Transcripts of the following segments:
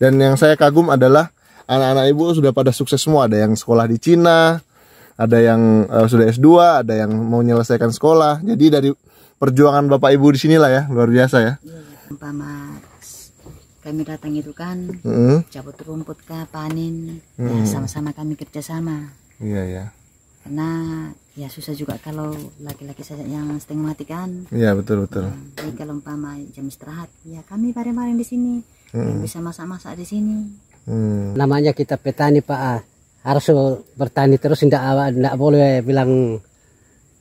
Dan yang saya kagum adalah anak-anak ibu sudah pada sukses semua. Ada yang sekolah di Cina, ada yang uh, sudah S2, ada yang mau menyelesaikan sekolah. Jadi dari perjuangan Bapak Ibu di sinilah ya, luar biasa ya. Iya, gitu. mas, kami datang itu kan mm -hmm. cabut rumput kah, panen, mm -hmm. ya mm-hmm. sama-sama kami kerjasama. Iya, iya. Yeah. Karena ya susah juga kalau laki-laki saja yang setengah mati kan. Iya, betul, betul. Nah, jadi kalau umpama jam istirahat, ya kami bareng-bareng di sini hmm. bisa masak-masak di sini hmm. namanya kita petani pak harus bertani terus tidak tidak boleh bilang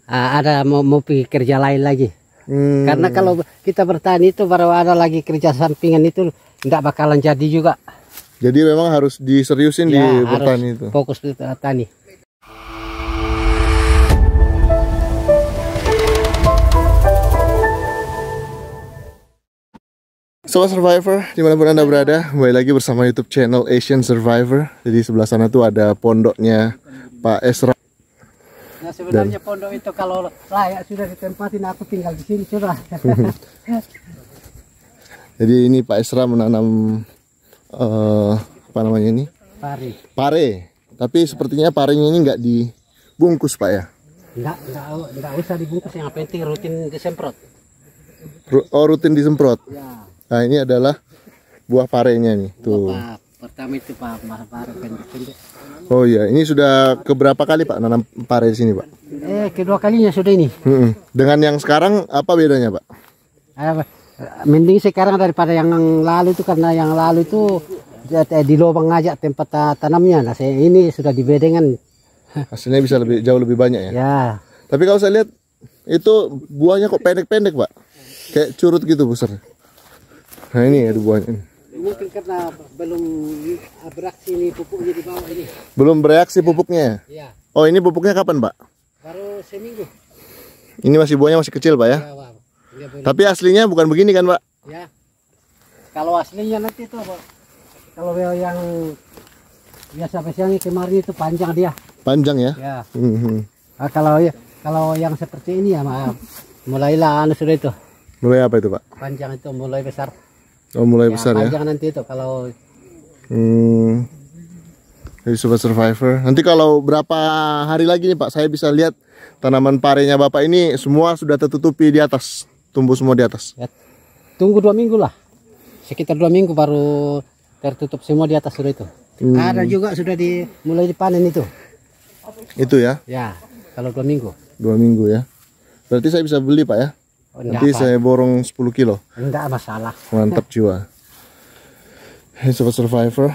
ah, ada mau, mau pergi kerja lain lagi hmm. karena kalau kita bertani itu baru ada lagi kerja sampingan itu tidak bakalan jadi juga jadi memang harus diseriusin ya, di bertani itu fokus di bertani Sobat Survivor, dimanapun Anda berada, kembali lagi bersama YouTube channel Asian Survivor. Jadi sebelah sana tuh ada pondoknya Pak Esra. Nah sebenarnya Dan, pondok itu kalau layak sudah ditempatin, aku tinggal di sini sudah. Jadi ini Pak Esra menanam uh, apa namanya ini? Pare. Pare. Tapi sepertinya parenya ini nggak dibungkus Pak ya? Nggak, nggak, nggak usah dibungkus. Yang penting rutin disemprot. Ru oh rutin disemprot. Ya Nah ini adalah buah parenya nih. Tuh. Buah, Pertama itu Pak, buah pare pendek-pendek. Oh iya, ini sudah keberapa kali Pak nanam pare di sini Pak? Eh kedua kalinya sudah ini. Hmm. Dengan yang sekarang apa bedanya Pak? Ah, pak Mending sekarang daripada yang lalu itu karena yang lalu itu eh, di lubang aja tempat tanamnya. Nah saya ini sudah dibedengan. Hasilnya bisa lebih jauh lebih banyak ya. Ya. Tapi kalau saya lihat itu buahnya kok pendek-pendek pak, kayak curut gitu besar. Nah ini ada buahnya. Mungkin karena belum bereaksi ini pupuknya di bawah ini. Belum bereaksi pupuknya? ya iya. Oh ini pupuknya kapan Pak? Baru seminggu. Ini masih buahnya masih kecil Pak ya? ya, Pak. Ya, Tapi aslinya bukan begini kan Pak? Ya. Kalau aslinya nanti itu Pak. Kalau yang biasa biasanya kemarin itu panjang dia. Panjang ya? Ya. Mm -hmm. nah, kalau ya kalau yang seperti ini ya maaf. Mulailah anu sudah itu. Mulai apa itu Pak? Panjang itu mulai besar. Oh mulai ya, besar ya? Jangan nanti itu kalau. Hmm. Jadi Super Survivor. Nanti kalau berapa hari lagi nih Pak, saya bisa lihat tanaman parenya Bapak ini semua sudah tertutupi di atas, tumbuh semua di atas. Ya, tunggu dua minggu lah, sekitar dua minggu baru tertutup semua di atas sudah itu. Hmm. Ada juga sudah di mulai dipanen itu. Itu ya? Ya, kalau dua minggu. Dua minggu ya. Berarti saya bisa beli Pak ya? Nanti saya borong 10 kilo. Enggak masalah. Mantap jiwa. super survivor.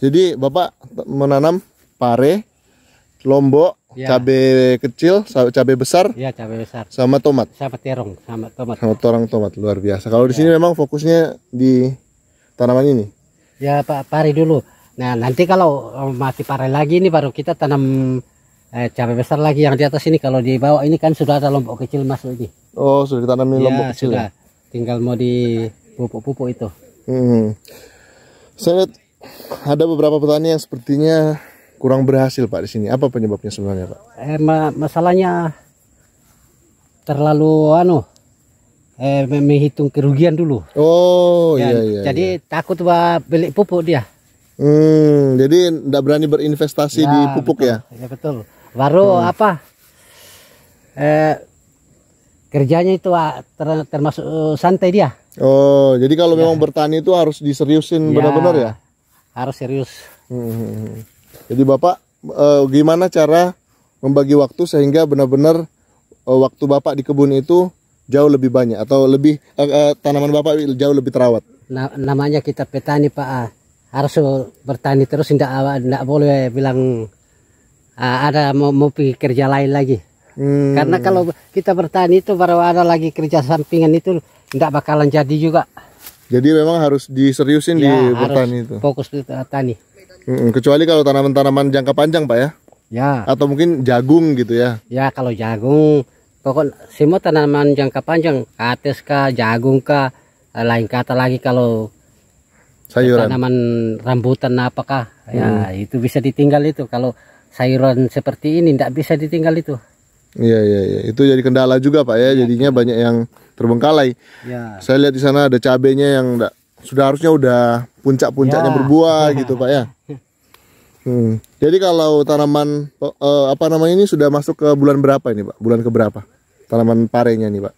Jadi Bapak menanam pare, lombok, ya. cabai kecil, cabe besar. ya cabe besar. Sama tomat. Sama terong, sama tomat. Sama terong tomat luar biasa. Kalau di ya. sini memang fokusnya di tanaman ini. Ya, Pak, pare dulu. Nah, nanti kalau eh, mati pare lagi ini baru kita tanam eh, cabai besar lagi yang di atas ini kalau dibawa ini kan sudah ada lombok kecil masuk lagi. oh sudah ditanami ya, lombok kecil ya? sudah. tinggal mau di pupuk-pupuk itu hmm. saya lihat ada beberapa petani yang sepertinya kurang berhasil pak di sini apa penyebabnya sebenarnya pak eh, ma masalahnya terlalu anu eh, menghitung kerugian dulu oh Dan, iya iya jadi iya. takut bah beli pupuk dia Hmm, jadi tidak berani berinvestasi ya, di nah, pupuk betul. ya? Ya betul baru hmm. apa eh, kerjanya itu ah, ter, termasuk eh, santai dia oh jadi kalau ya. memang bertani itu harus diseriusin ya, benar-benar ya, ya harus serius hmm, hmm, hmm, hmm. jadi bapak eh, gimana cara membagi waktu sehingga benar-benar eh, waktu bapak di kebun itu jauh lebih banyak atau lebih eh, eh, tanaman bapak jauh lebih terawat Na namanya kita petani pak ah. harus bertani terus tidak tidak boleh bilang Ah, ada mau, mau pergi kerja lain lagi. Hmm. Karena kalau kita bertani itu baru ada lagi kerja sampingan itu nggak bakalan jadi juga. Jadi memang harus diseriusin ya, di bertani itu. Fokus di tani. Hmm, kecuali kalau tanaman-tanaman jangka panjang, Pak ya. Ya. Atau mungkin jagung gitu ya. Ya, kalau jagung pokok semua tanaman jangka panjang, kates kah, jagung kah, eh, lain kata lagi kalau sayuran tanaman rambutan apakah ya, hmm. ya itu bisa ditinggal itu kalau sayuran seperti ini tidak bisa ditinggal itu. Iya iya iya itu jadi kendala juga pak ya, iya, jadinya banyak yang terbengkalai. Ya. Saya lihat di sana ada cabenya yang enggak, sudah harusnya udah puncak-puncaknya ya. berbuah ya. gitu pak ya. Hmm. Jadi kalau tanaman eh, eh, apa namanya ini sudah masuk ke bulan berapa ini pak? Bulan keberapa? Tanaman parenya ini pak?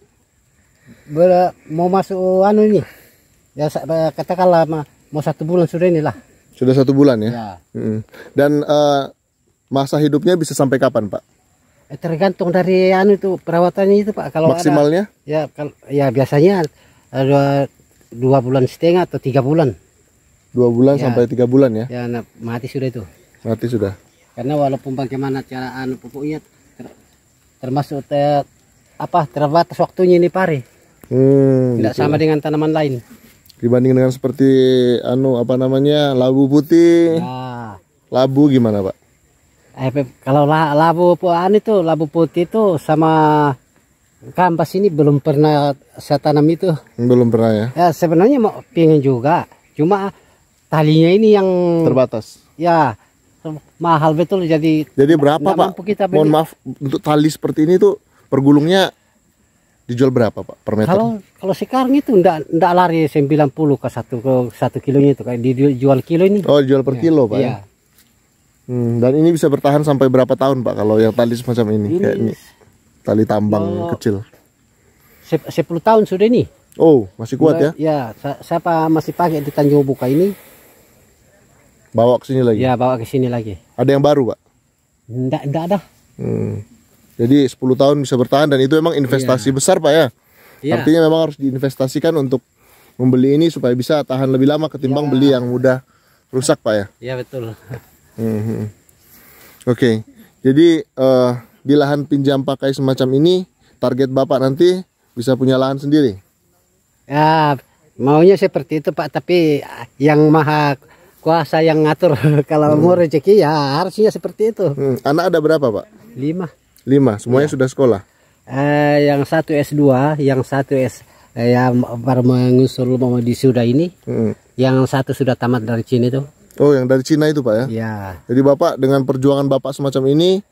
Ber mau masuk anu ini ya eh, katakanlah mau satu bulan sudah inilah. Sudah satu bulan ya. ya. Hmm. Dan eh, Masa hidupnya bisa sampai kapan, Pak? Eh, tergantung dari anu itu perawatannya itu, Pak. Kalau maksimalnya? Ada, ya, kalau ya biasanya eh, dua, dua bulan setengah atau tiga bulan. Dua bulan ya, sampai tiga bulan ya? Ya, nah, mati sudah itu. Mati sudah. Karena walaupun bagaimana cara anu pupuknya ter, termasuk ter, apa terbatas waktunya ini pari. Hmm, Tidak gitu. sama dengan tanaman lain. Dibanding dengan seperti anu apa namanya labu putih. Nah. Labu gimana, Pak? eh, kalau labu puan itu labu putih itu sama kampas ini belum pernah saya tanam itu belum pernah ya, ya sebenarnya mau pingin juga cuma talinya ini yang terbatas ya mahal betul jadi jadi berapa pak kita mohon maaf untuk tali seperti ini tuh pergulungnya dijual berapa pak per meter kalau kalau sekarang itu ndak ndak lari 90 ke satu ke satu kilonya itu kayak dijual kilo ini oh jual per ya, kilo pak ya. ya Hmm, dan ini bisa bertahan sampai berapa tahun Pak kalau yang tali semacam ini, ini kayak ini tali tambang kecil. 10 tahun sudah ini. Oh, masih kuat Mulai, ya? Ya, siapa masih pakai di Tanjung Buka ini? Bawa ke sini lagi. Ya, bawa ke sini lagi. Ada yang baru, Pak? Enggak, enggak ada. Hmm. Jadi 10 tahun bisa bertahan dan itu memang investasi ya. besar, Pak ya? ya. Artinya memang harus diinvestasikan untuk membeli ini supaya bisa tahan lebih lama ketimbang ya. beli yang mudah rusak, Pak ya? Iya, betul. Mhm. Oke, okay. jadi uh, di lahan pinjam pakai semacam ini, target Bapak nanti bisa punya lahan sendiri? Ya, maunya seperti itu Pak, tapi yang maha kuasa yang ngatur. Kalau hmm. mau rezeki ya harusnya seperti itu. Hmm. Anak ada berapa Pak? Lima. Lima, semuanya ya. sudah sekolah? Eh, yang satu S2, yang satu S eh, yang baru mengusul mau disudah ini. Hmm. Yang satu sudah tamat dari sini tuh. Oh, yang dari Cina itu Pak ya? Iya. Jadi Bapak dengan perjuangan Bapak semacam ini,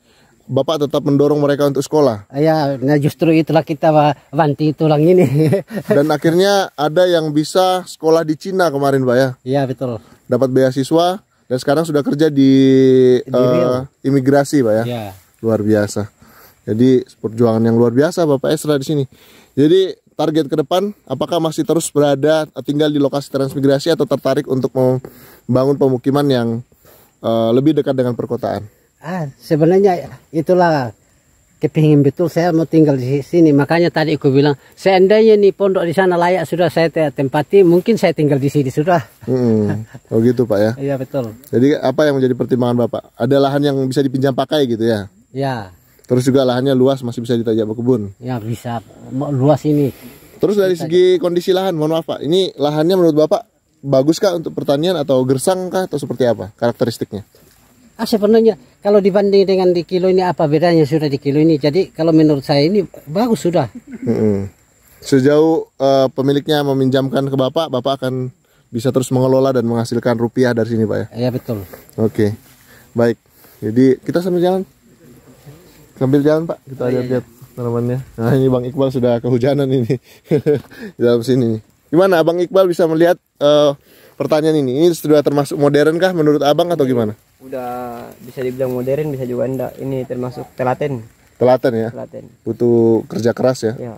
Bapak tetap mendorong mereka untuk sekolah? Iya, nah justru itulah kita banti tulang ini. Dan akhirnya ada yang bisa sekolah di Cina kemarin Pak ya? Iya, betul. Dapat beasiswa dan sekarang sudah kerja di, di uh, imigrasi Pak ya? Iya. Luar biasa. Jadi perjuangan yang luar biasa Bapak Esra di sini. Jadi target ke depan? Apakah masih terus berada tinggal di lokasi transmigrasi atau tertarik untuk membangun pemukiman yang uh, lebih dekat dengan perkotaan? Ah, sebenarnya itulah kepingin betul saya mau tinggal di sini. Makanya tadi aku bilang, seandainya nih pondok di sana layak sudah saya tempati, mungkin saya tinggal di sini sudah. Hmm, oh gitu Pak ya? Iya betul. Jadi apa yang menjadi pertimbangan Bapak? Ada lahan yang bisa dipinjam pakai gitu ya? Ya. Terus juga lahannya luas masih bisa ditajak berkebun. Ya bisa luas ini. Terus dari segi kondisi lahan, mohon maaf Pak, ini lahannya menurut Bapak bagus kah untuk pertanian atau gersang kah atau seperti apa karakteristiknya? Ah sebenarnya kalau dibanding dengan di kilo ini apa bedanya sudah di kilo ini? Jadi kalau menurut saya ini bagus sudah. Hmm. Sejauh uh, pemiliknya meminjamkan ke Bapak, Bapak akan bisa terus mengelola dan menghasilkan rupiah dari sini Pak ya? Iya betul. Oke, okay. baik. Jadi kita sambil jalan. Sambil jalan Pak, kita oh, iya, lihat-lihat iya, iya. tanamannya. Nah ini Bang Iqbal sudah kehujanan ini di dalam sini. Gimana Abang Iqbal bisa melihat uh, pertanyaan ini? Ini sudah termasuk modern kah menurut Abang atau gimana? Udah bisa dibilang modern, bisa juga enggak. Ini termasuk telaten. Telaten ya? Telaten. Butuh kerja keras ya? Iya.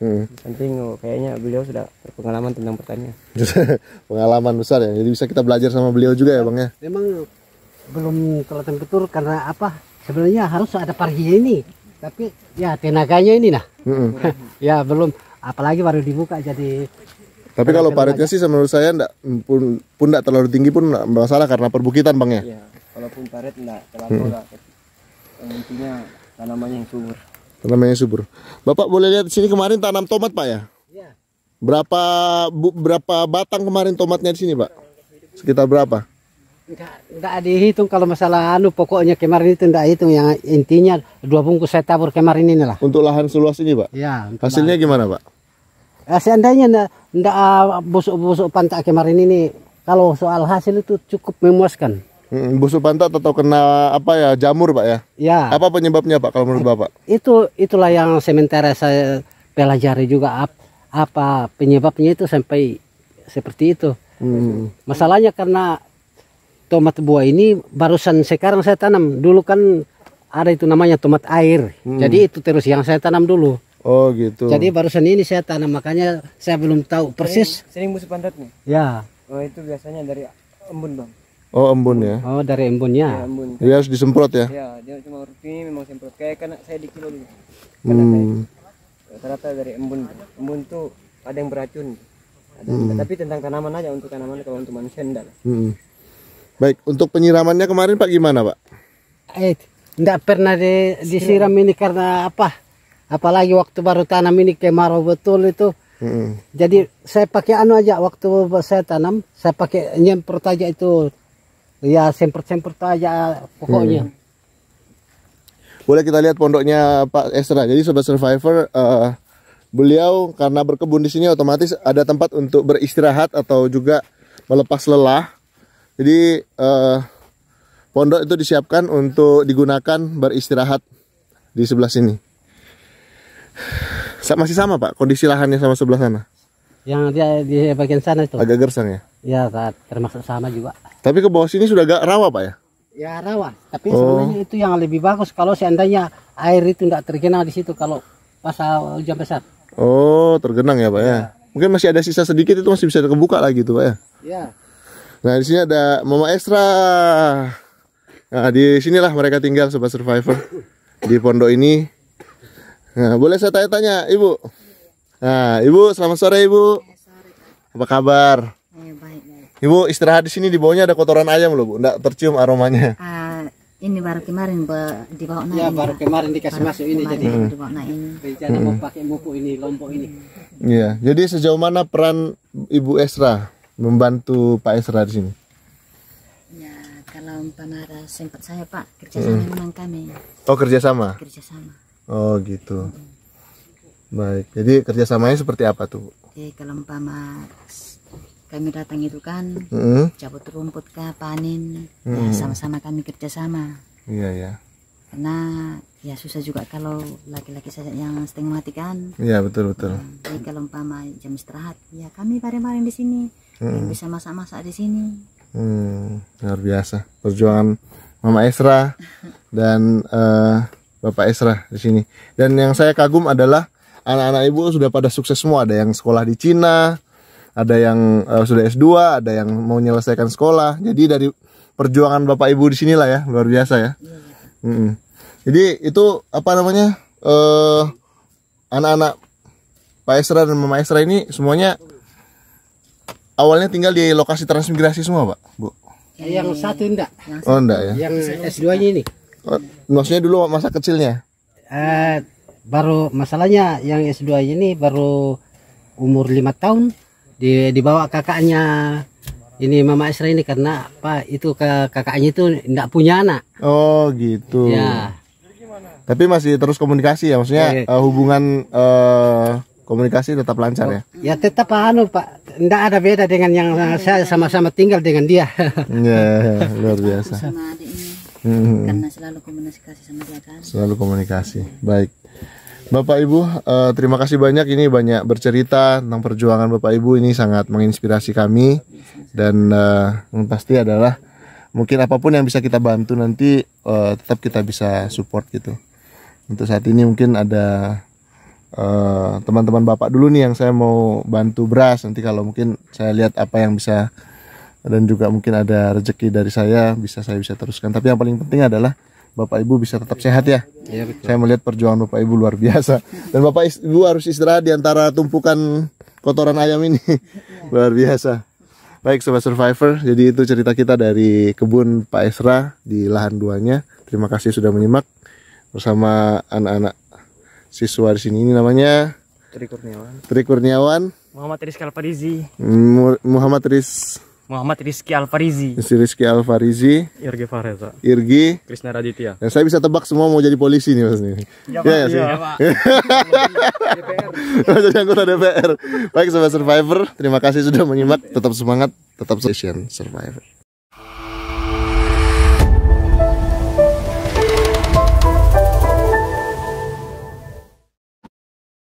Hmm. Penting oh, kayaknya beliau sudah pengalaman tentang pertanian. pengalaman besar ya. Jadi bisa kita belajar sama beliau juga ya, Bang ya. Memang belum telaten betul karena apa? sebenarnya harus ada pergi ini tapi ya tenaganya ini nah mm -hmm. ya belum apalagi baru dibuka jadi tapi kalau paritnya sih menurut saya enggak pun pun enggak terlalu tinggi pun enggak masalah karena perbukitan bang ya, ya walaupun parit enggak terlalu lah hmm. intinya tanamannya yang subur tanamannya subur bapak boleh lihat sini kemarin tanam tomat pak ya, ya. berapa bu, berapa batang kemarin tomatnya di sini pak sekitar berapa Enggak dihitung kalau masalah anu pokoknya kemarin itu enggak hitung yang intinya dua bungkus saya tabur kemarin ini lah Untuk lahan seluas ini, Pak? Ya. Hasilnya lahan. gimana, Pak? Ya, seandainya enggak, ah, busuk-busuk pantak kemarin ini kalau soal hasil itu cukup memuaskan. Hmm, busuk pantak atau kena apa ya jamur pak ya? Ya. Apa penyebabnya pak kalau menurut bapak? Itu itulah yang sementara saya pelajari juga apa penyebabnya itu sampai seperti itu. Hmm. Masalahnya karena tomat buah ini barusan sekarang saya tanam. Dulu kan ada itu namanya tomat air. Hmm. Jadi itu terus yang saya tanam dulu. Oh gitu. Jadi barusan ini saya tanam makanya saya belum tahu persis. Sering, sering musuh pantat nih. Ya. Oh itu biasanya dari embun bang. Oh embun ya. Oh dari embunnya. Ya, iya, embun. Dia harus disemprot ya. Iya dia cuma rutin memang semprot kayak karena saya di kilo dulu. hmm. Rata-rata dari embun. Embun tuh ada yang beracun. Ada, hmm. Tapi tentang tanaman aja untuk tanaman kalau untuk manusia enggak. Hmm. Baik, untuk penyiramannya kemarin Pak gimana Pak? Eh, tidak pernah di, disiram ini karena apa? Apalagi waktu baru tanam ini kemarau betul itu. Hmm. Jadi saya pakai anu aja waktu saya tanam, saya pakai nyemprot aja itu. Ya semprot-semprot aja pokoknya. Hmm. Boleh kita lihat pondoknya Pak Esra. Jadi sobat survivor uh, beliau karena berkebun di sini otomatis ada tempat untuk beristirahat atau juga melepas lelah jadi eh, pondok itu disiapkan untuk digunakan beristirahat di sebelah sini. Masih sama Pak kondisi lahannya sama sebelah sana? Yang dia di bagian sana itu. Agak gersang ya? Ya termasuk sama juga. Tapi ke bawah sini sudah agak rawa Pak ya? Ya rawa, tapi oh. sebenarnya itu yang lebih bagus kalau seandainya air itu tidak tergenang di situ kalau pas hujan besar. Oh, tergenang ya, Pak ya. ya. Mungkin masih ada sisa sedikit itu masih bisa terbuka lagi tuh, Pak ya. Ya. Nah, di sini ada mama ekstra. Nah, di sinilah mereka tinggal sobat survivor di pondok ini. Nah, boleh saya tanya-tanya, Ibu? Nah, Ibu, selamat sore, Ibu. Apa kabar? Eh, Ibu istirahat di sini di bawahnya ada kotoran ayam loh, Bu. Enggak tercium aromanya. Ah, ini baru kemarin di bawah ya, naik. Ya, baru kemarin dikasih baru masuk ini jadi. di bawah naik ini. Rencana mau pakai mupuk ini, lompok ini. Iya, jadi sejauh mana peran Ibu Esra? membantu Pak Esra di sini? Ya, kalau umpama ada sempat saya Pak, kerjasama hmm. memang kami. Oh, kerjasama? Kerjasama. Oh, gitu. Hmm. Baik, jadi kerjasamanya seperti apa tuh? Oke, kalau umpama kami datang itu kan, hmm. cabut rumput kah, panen, sama ya hmm. sama-sama kami kerjasama. Iya, ya. Karena ya susah juga kalau laki-laki saja yang setengah mati kan iya betul betul nah, jadi kalau umpama jam istirahat ya kami bareng-bareng di sini hmm. bisa masak-masak di sini hmm, luar biasa perjuangan Mama Esra dan uh, Bapak Esra di sini dan yang saya kagum adalah anak-anak ibu sudah pada sukses semua ada yang sekolah di Cina ada yang uh, sudah S2 ada yang mau menyelesaikan sekolah jadi dari perjuangan Bapak Ibu di sinilah ya luar biasa ya, iya. Hmm. jadi itu apa namanya anak eh, anak-anak Pak Esra dan Mama Esra ini semuanya awalnya tinggal di lokasi transmigrasi semua, Pak? Bu. Nah, yang satu enggak. oh, enggak ya. Yang S2-nya ini. Oh, maksudnya dulu masa kecilnya? Eh, baru masalahnya yang S2 ini baru umur lima tahun di, dibawa kakaknya ini Mama Isra ini karena apa itu ke kakaknya itu enggak punya anak. Oh, gitu. Ya. Tapi masih terus komunikasi ya maksudnya ya. uh, hubungan uh, komunikasi tetap lancar ya? Oh. Ya tetap anu Pak, tidak ada beda dengan yang ya, saya sama-sama tinggal dengan dia. ya, luar biasa. Sama Hmm. Karena selalu komunikasi sama dia kan. Selalu komunikasi. Baik. Bapak Ibu, uh, terima kasih banyak ini banyak bercerita tentang perjuangan Bapak Ibu ini sangat menginspirasi kami dan uh, pasti adalah mungkin apapun yang bisa kita bantu nanti uh, tetap kita bisa support gitu. Untuk saat ini mungkin ada Eh, teman-teman uh, bapak dulu nih yang saya mau bantu beras nanti kalau mungkin saya lihat apa yang bisa dan juga mungkin ada rezeki dari saya bisa saya bisa teruskan tapi yang paling penting adalah bapak ibu bisa tetap sehat ya, ya betul. saya melihat perjuangan bapak ibu luar biasa dan bapak ibu harus istirahat di antara tumpukan kotoran ayam ini luar biasa baik sobat survivor jadi itu cerita kita dari kebun Pak Esra di lahan duanya terima kasih sudah menyimak bersama anak-anak siswa di sini. Ini namanya Tri Kurniawan. Tri Kurniawan. Muhammad Rizky Alfarizi. Muhammad Riz Muhammad Rizky Alfarizi. Rizky Alfarizi. Irgi Fareza. Irgi. Krisna Raditya. Dan saya bisa tebak semua mau jadi polisi nih mas nih. Ya, ya, ya, iya, Pak. Iya iya, DPR. DPR. Baik sobat Survivor, terima kasih sudah menyimak. Tetap semangat, tetap session Survivor.